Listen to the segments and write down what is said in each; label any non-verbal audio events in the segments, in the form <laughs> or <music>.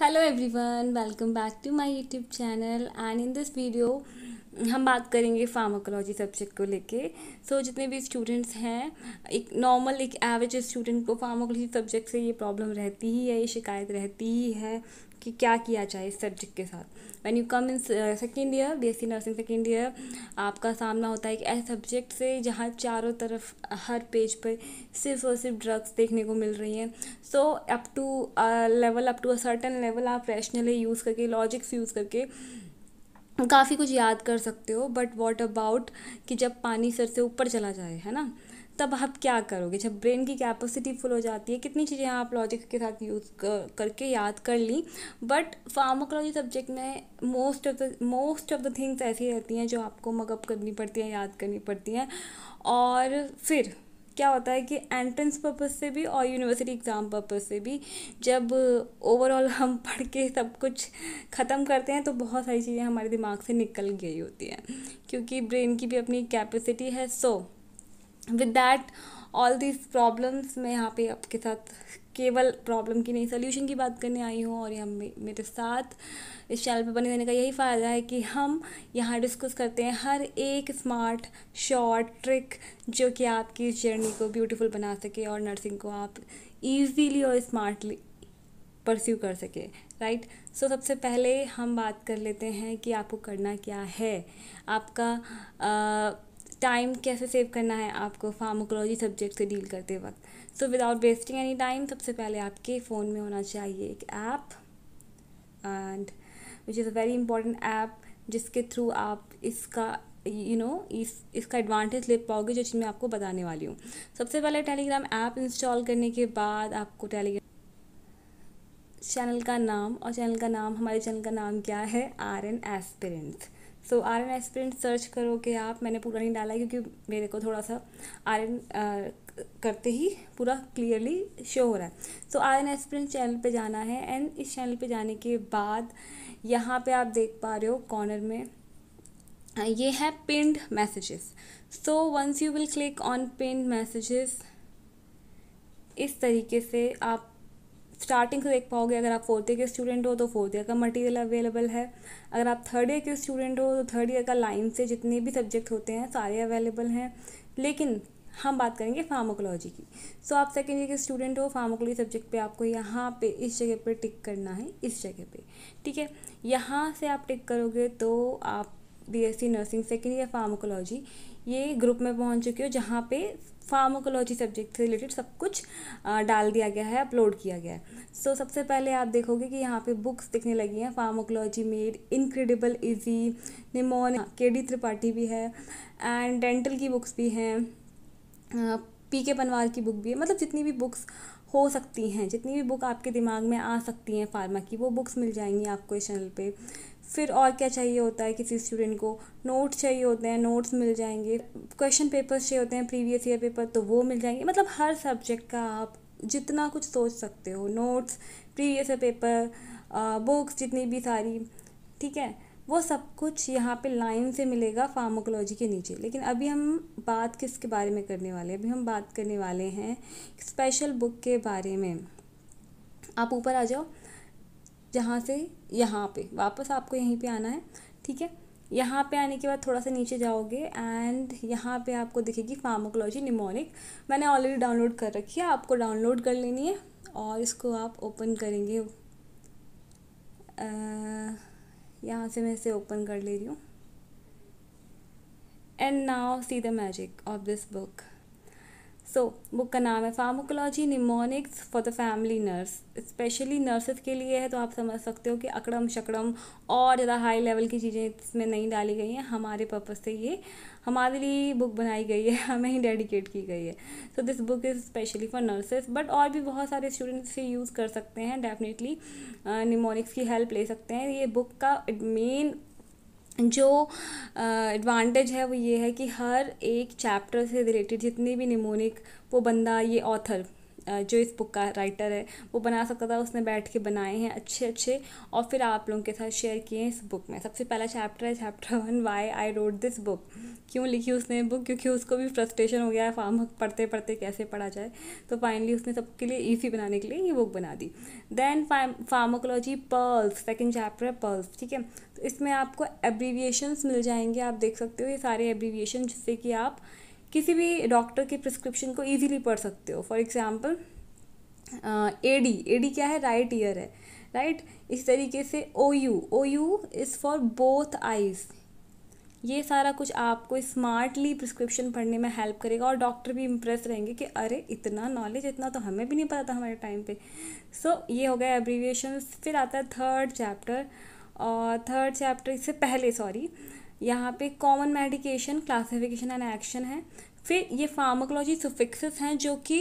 Hello everyone welcome back to my YouTube channel and in this video हम बात करेंगे pharmacology subject को लेके सो so, जितने भी स्टूडेंट्स हैं एक नॉर्मल एक एवरेज स्टूडेंट को फार्माकोलॉजी सब्जेक्ट से ये प्रॉब्लम रहती ही है ये शिकायत रहती ही है कि क्या किया जाए इस सब्जेक्ट के साथ when you come in second year B S C nursing second year आपका सामना होता है कि ऐसे सब्जेक्ट से जहाँ चारों तरफ uh, हर पेज पर सिर्फ और सिर्फ ड्रग्स देखने को मिल रही हैं so up to level up to a certain level आप रैशनली यूज़ करके लॉजिक्स यूज़ करके काफ़ी कुछ याद कर सकते हो बट वॉट अबाउट कि जब पानी सर से ऊपर चला जाए है ना तब आप क्या करोगे जब ब्रेन की कैपेसिटी फुल हो जाती है कितनी चीज़ें आप लॉजिक के साथ यूज़ कर, करके याद कर ली बट फार्माकोलॉजी सब्जेक्ट में most of the most of the things ऐसी रहती हैं जो आपको मगअप करनी पड़ती हैं याद करनी पड़ती हैं और फिर क्या होता है कि एंट्रेंस पर्पज़ से भी और यूनिवर्सिटी एग्ज़ाम पर्पज़ से भी जब ओवरऑल हम <laughs> पढ़ के सब कुछ ख़त्म करते हैं तो बहुत सारी चीज़ें हमारे दिमाग से निकल गई होती हैं क्योंकि ब्रेन की भी अपनी कैपेसिटी है so so, with that all these problems मैं यहाँ पे आपके साथ केवल प्रॉब्लम की नहीं सोल्यूशन की बात करने आई हूँ और यहाँ मेरे साथ इस चैनल पर बने रहने का यही फ़ायदा है कि हम यहाँ डिस्कस करते हैं हर एक स्मार्ट शॉर्ट ट्रिक जो कि आपकी इस जर्नी को ब्यूटीफुल बना सके और नर्सिंग को आप ईजीली और स्मार्टली परस्यू कर सके राइट right? सो so, सबसे पहले हम बात कर लेते हैं कि आपको करना क्या है आपका आ, टाइम कैसे सेव करना है आपको फार्माकोलॉजी सब्जेक्ट से डील करते वक्त so without wasting any time सबसे पहले आपके फ़ोन में होना चाहिए एक app and which is a very important app जिसके थ्रू आप इसका यू नो इस इसका एडवांटेज ले पाओगे जो चीज़ मैं आपको बताने वाली हूँ सबसे पहले टेलीग्राम ऐप इंस्टॉल करने के बाद आपको टेलीग्राम चैनल का नाम और चैनल का नाम हमारे चैनल का नाम क्या है R N aspirants so R N aspirant search करो कि आप मैंने पूरा नहीं डाला क्योंकि मेरे को थोड़ा सा आर एन करते ही पूरा क्लियरली शो हो रहा है so R N aspirant channel पे जाना है एंड इस चैनल पे जाने के बाद यहाँ पे आप देख पा रहे हो कॉर्नर में ये है pinned messages so once you will click on pinned messages इस तरीके से आप स्टार्टिंग से देख पाओगे अगर आप फोर्थ ईयर के स्टूडेंट हो तो फोर्थ ईयर का मटेरियल अवेलेबल है अगर आप थर्ड ईयर के स्टूडेंट हो तो थर्ड ईयर का लाइन से जितने भी सब्जेक्ट होते हैं सारे अवेलेबल हैं लेकिन हम बात करेंगे फार्माकोलॉजी की सो so, आप सेकेंड ईयर के स्टूडेंट हो फार्माकोलॉजी सब्जेक्ट पे आपको यहाँ पे इस जगह पे टिक करना है इस जगह पे ठीक है यहाँ से आप टिक करोगे तो आप BSc nursing second year pharmacology ये ग्रुप में पहुँच चुके हो जहाँ पे फार्माकोलॉजी सब्जेक्ट से रिलेटेड सब कुछ डाल दिया गया है अपलोड किया गया है सो so, सबसे पहले आप देखोगे कि यहाँ पे बुक्स दिखने लगी हैं फार्माकोलॉजी मेड इनक्रेडिबल इजी निमोन के डी त्रिपाठी भी है एंड डेंटल की बुक्स भी हैं पी के पनवार की बुक भी है मतलब जितनी भी बुक्स हो सकती हैं जितनी भी बुक आपके दिमाग में आ सकती हैं फार्मा की वो बुक्स मिल जाएंगी आपको इस चैनल पर फिर और क्या चाहिए होता है किसी स्टूडेंट को नोट्स चाहिए होते हैं नोट्स मिल जाएंगे क्वेश्चन पेपर्स चाहिए होते हैं प्रीवियस ईयर पेपर तो वो मिल जाएंगे मतलब हर सब्जेक्ट का आप जितना कुछ सोच सकते हो notes previous year paper books जितनी भी सारी ठीक है वो सब कुछ यहाँ पे लाइन से मिलेगा फार्माकोलॉजी के नीचे लेकिन अभी हम बात किसके बारे में करने वाले हैं अभी हम बात करने वाले हैं स्पेशल बुक के बारे में आप ऊपर आ जाओ जहाँ से यहाँ पे वापस आपको यहीं पे आना है ठीक है यहाँ पे आने के बाद थोड़ा सा नीचे जाओगे एंड यहाँ पे आपको दिखेगी फार्माकोलॉजी निमोनिक मैंने ऑलरेडी डाउनलोड कर रखी है आपको डाउनलोड कर लेनी है और इसको आप ओपन करेंगे यहाँ से मैं इसे ओपन कर ले रही हूँ and now see the magic of this book so so, book का नाम है pharmacology mnemonics for the family nurse specially nurses के लिए है तो आप समझ सकते हो कि अकड़म शकड़म और ज़्यादा हाई लेवल की चीज़ें इसमें नहीं डाली गई हैं हमारे पर्पज़ से ये हमारे लिए बुक बनाई गई है <laughs> हमें ही डेडिकेट की गई है so this book is specially for nurses but और भी बहुत सारे स्टूडेंट्स इसे यूज़ कर सकते हैं डेफिनेटली निमोनिक्स की हेल्प ले सकते हैं ये बुक का मेन जो एडवांटेज है वो ये है कि हर एक चैप्टर से रिलेटेड जितनी भी निमोनिक वो बंदा ये ऑथर जो इस बुक का राइटर है वो बना सकता था उसने बैठ के बनाए हैं अच्छे अच्छे और फिर आप लोगों के साथ शेयर किए हैं इस बुक में सबसे पहला चैप्टर है chapter one why I wrote this book क्यों लिखी उसने बुक क्योंकि उसको भी फ्रस्ट्रेशन हो गया है फार्म पढ़ते पढ़ते कैसे पढ़ा जाए तो फाइनली उसने सबके लिए ईजी बनाने के लिए ये बुक बना दी then pharmacology pearls second chapter है पर्ल्स ठीक है तो इसमें आपको एब्रीविएशंस मिल जाएंगे आप देख सकते हो ये सारे एब्रीविएशन जिससे कि आप किसी भी डॉक्टर के प्रिस्क्रिप्शन को ईजिली पढ़ सकते हो for example A D A D क्या है राइट ईयर है राइट right? इस तरीके से O U O U is for both eyes ये सारा कुछ आपको स्मार्टली प्रिस्क्रिप्शन पढ़ने में हेल्प करेगा और डॉक्टर भी इम्प्रेस रहेंगे कि अरे इतना नॉलेज इतना तो हमें भी नहीं पता था हमारे टाइम पे सो so, ये हो गया एब्रीविएशन फिर आता है थर्ड चैप्टर और थर्ड चैप्टर इससे पहले सॉरी यहाँ पे common medication classification and action है फिर ये फार्माकोलॉजी सुफिक्सेस हैं जो कि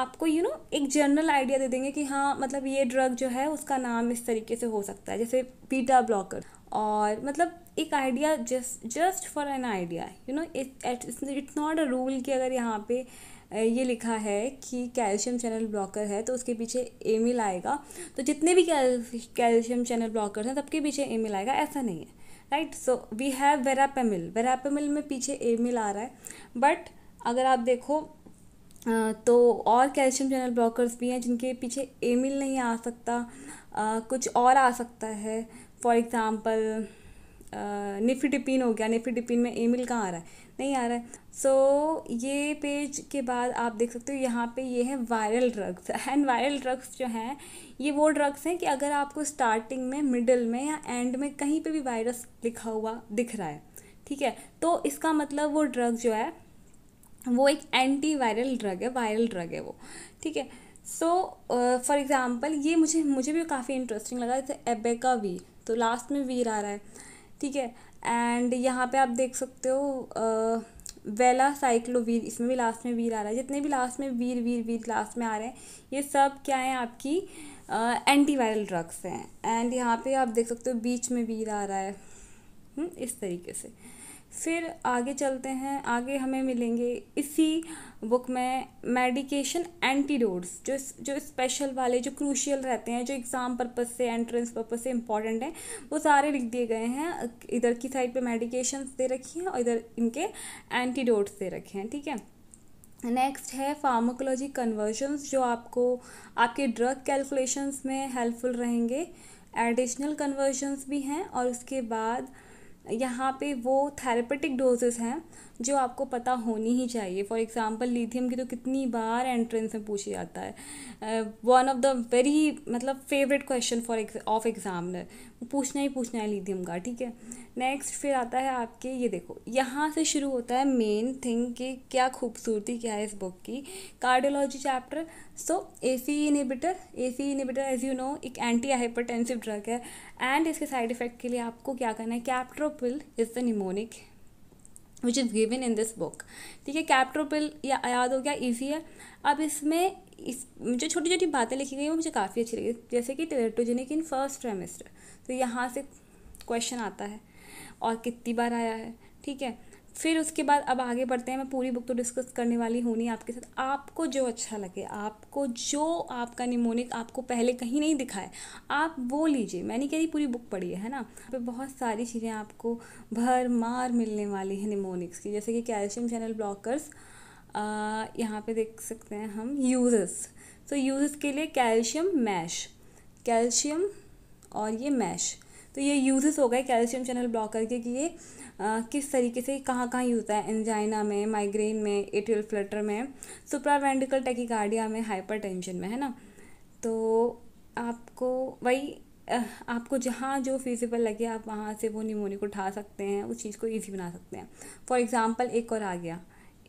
आपको यू you नो know, एक जनरल आइडिया दे देंगे कि हाँ मतलब ये ड्रग जो है उसका नाम इस तरीके से हो सकता है जैसे बीटा ब्लॉकर और मतलब एक idea just just for an idea you know it's not a rule कि अगर यहाँ पे ये लिखा है कि कैल्शियम चैनल ब्लॉकर है तो उसके पीछे एमिल आएगा तो जितने भी कैल्शियम चैनल ब्लॉकर हैं सबके पीछे एमिल आएगा ऐसा नहीं है right so we have verapamil verapamil में पीछे ए मिल आ रहा है बट अगर आप देखो तो और कैल्शियम चैनल ब्लॉकर्स भी हैं जिनके पीछे ए मिल नहीं आ सकता कुछ और आ सकता है फॉर एग्ज़ाम्पल निफिडिपिन हो गया निफिडिपिन में एमिल कहाँ आ रहा है नहीं आ रहा है सो so, ये पेज के बाद आप देख सकते हो यहाँ पे ये है viral drugs and viral drugs जो हैं ये वो ड्रग्स हैं कि अगर आपको स्टार्टिंग में मिडल में या एंड में कहीं पे भी वायरस लिखा हुआ दिख रहा है ठीक है तो इसका मतलब वो ड्रग जो है वो एक एंटी वायरल ड्रग है वायरल ड्रग है वो ठीक है सो फॉर एग्ज़ाम्पल ये मुझे मुझे भी काफ़ी इंटरेस्टिंग लगा जैसे एबेका वी तो लास्ट में वीर आ रहा है ठीक है एंड यहाँ पे आप देख सकते हो आ, वेला साइक्लोवीर इसमें भी लास्ट में वीर आ रहा है जितने भी लास्ट में वीर वीर वीर लास्ट में आ रहे हैं ये सब क्या है आपकी एंटीवायरल ड्रग्स हैं एंड यहाँ पे आप देख सकते हो बीच में वीर आ रहा है हुँ? हम्म, इस तरीके से फिर आगे चलते हैं आगे हमें मिलेंगे इसी बुक में मेडिकेशन एंटीडोड्स जो जो स्पेशल वाले जो क्रूशियल रहते हैं जो एग्ज़ाम पर्पज़ से एंट्रेंस पर्पज़ से इम्पॉर्टेंट हैं वो सारे लिख दिए गए हैं इधर की साइड पे मेडिकेशन दे रखी हैं और इधर इनके एंटीडोड्स दे रखे हैं ठीक है नेक्स्ट है फार्माकोलॉजी कन्वर्जन्स जो आपको आपके ड्रग कैलकुलेशंस में हेल्पफुल रहेंगे एडिशनल कन्वर्जन्स भी हैं और उसके बाद यहाँ पे वो थेरेपेटिक डोजेस हैं जो आपको पता होनी ही चाहिए फॉर एग्ज़ाम्पल लिथियम की तो कितनी बार एंट्रेंस में पूछा जाता है वन ऑफ द वेरी मतलब favourite question for of examiner पूछना ही पूछना है लिथियम का ठीक है नेक्स्ट फिर आता है आपके ये देखो यहाँ से शुरू होता है मेन थिंग कि क्या खूबसूरती क्या है इस बुक की cardiology chapter so A C inhibitor A C inhibitor as you know एक एंटी हाइपरटेंसिव ड्रग है एंड इसके साइड इफेक्ट के लिए आपको क्या करना है captopril is the mnemonic which is given in this book ठीक है कैप्ट्रोपिल या याद हो गया ईजी है अब इसमें इस जो छोटी छोटी बातें लिखी गई वो मुझे काफ़ी अच्छी लगी जैसे कि टेरेटोजेनिक इन फर्स्ट ट्रेमिस्टर तो यहाँ से क्वेश्चन आता है और कितनी बार आया है ठीक है फिर उसके बाद अब आगे बढ़ते हैं मैं पूरी बुक तो डिस्कस करने वाली हूँ नहीं आपके साथ आपको जो अच्छा लगे आपको जो आपका निमोनिक आपको पहले कहीं नहीं दिखाए आप वो लीजिए मैं नहीं कह रही पूरी बुक पढ़ी है ना पे बहुत सारी चीज़ें आपको भर मार मिलने वाली हैं निमोनिक्स की जैसे कि कैल्शियम चैनल ब्लॉकर्स यहाँ पे देख सकते हैं हम यूजेस तो यूजेस के लिए कैल्शियम मैश कैल्शियम और ये मैश तो ये यूजेस हो गए कैल्शियम चैनल ब्लॉकर के कि ये आ, किस तरीके से कहाँ कहाँ यूज़ होता है एंजाइना में माइग्रेन में एट्रियल फ्लटर में सुप्रावेंडिकल टेकिकार्डिया में हाइपर में है ना तो आपको वही आपको जहाँ जो फिजिबल लगे आप वहाँ से वो निमोनिक उठा सकते हैं उस चीज़ को ईजी बना सकते हैं फॉर एग्ज़ाम्पल एक और आ गया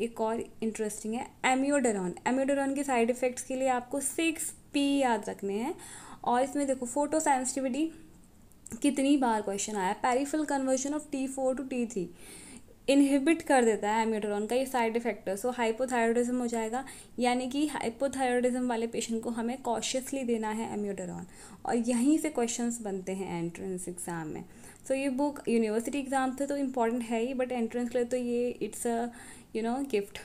एक और इंटरेस्टिंग है एम्योडरॉन एम्योडेरॉन के साइड इफ़ेक्ट्स के लिए आपको सिक्स पी याद रखने हैं और इसमें देखो फोटो सेंसिटिविटी कितनी बार क्वेश्चन आया peripheral conversion of T four to T three inhibit कर देता है एम्यूटोरॉन का ये साइड इफेक्ट है सो हाइपोथायरॉयडिज्म हो जाएगा यानी कि हाइपोथायरॉयडिज्म वाले पेशेंट को हमें कॉशियसली देना है एम्यूटोरॉन और यहीं से क्वेश्चंस बनते हैं एंट्रेंस एग्ज़ाम में सो so, ये बुक यूनिवर्सिटी एग्ज़ाम से तो इम्पॉर्टेंट है ही बट एंट्रेंस के लिए तो ये it's a you know gift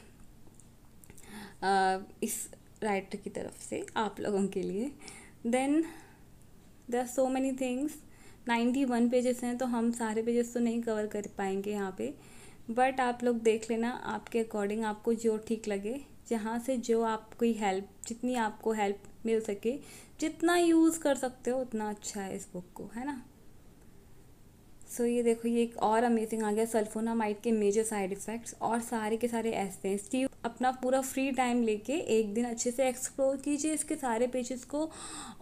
इस राइटर की तरफ से आप लोगों के लिए then there are so many things ninety one pages हैं तो हम सारे पेजेस तो नहीं कवर कर पाएंगे यहाँ पे बट आप लोग देख लेना आपके अकॉर्डिंग आपको जो ठीक लगे जहाँ से जो आपकी हेल्प जितनी आपको हेल्प मिल सके जितना यूज़ कर सकते हो उतना अच्छा है इस बुक को है ना सो so, ये देखो ये एक और अमेजिंग आ गया सल्फोनामाइड के मेजर साइड इफ़ेक्ट्स और सारे के सारे ऐसे स्टीव अपना पूरा फ्री टाइम लेके एक दिन अच्छे से एक्सप्लोर कीजिए इसके सारे पेजेस को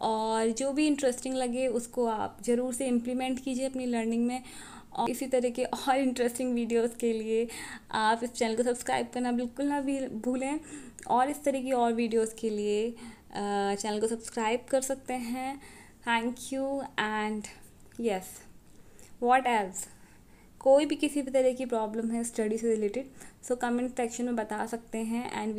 और जो भी इंटरेस्टिंग लगे उसको आप ज़रूर से इम्प्लीमेंट कीजिए अपनी लर्निंग में और इसी तरह के और इंटरेस्टिंग वीडियोस के लिए आप इस चैनल को सब्सक्राइब करना बिल्कुल ना भूलें और इस तरह की और वीडियोस के लिए चैनल को सब्सक्राइब कर सकते हैं thank you and yes what else कोई भी किसी भी तरह की प्रॉब्लम है स्टडी से रिलेटेड सो कमेंट सेक्शन में बता सकते हैं एंड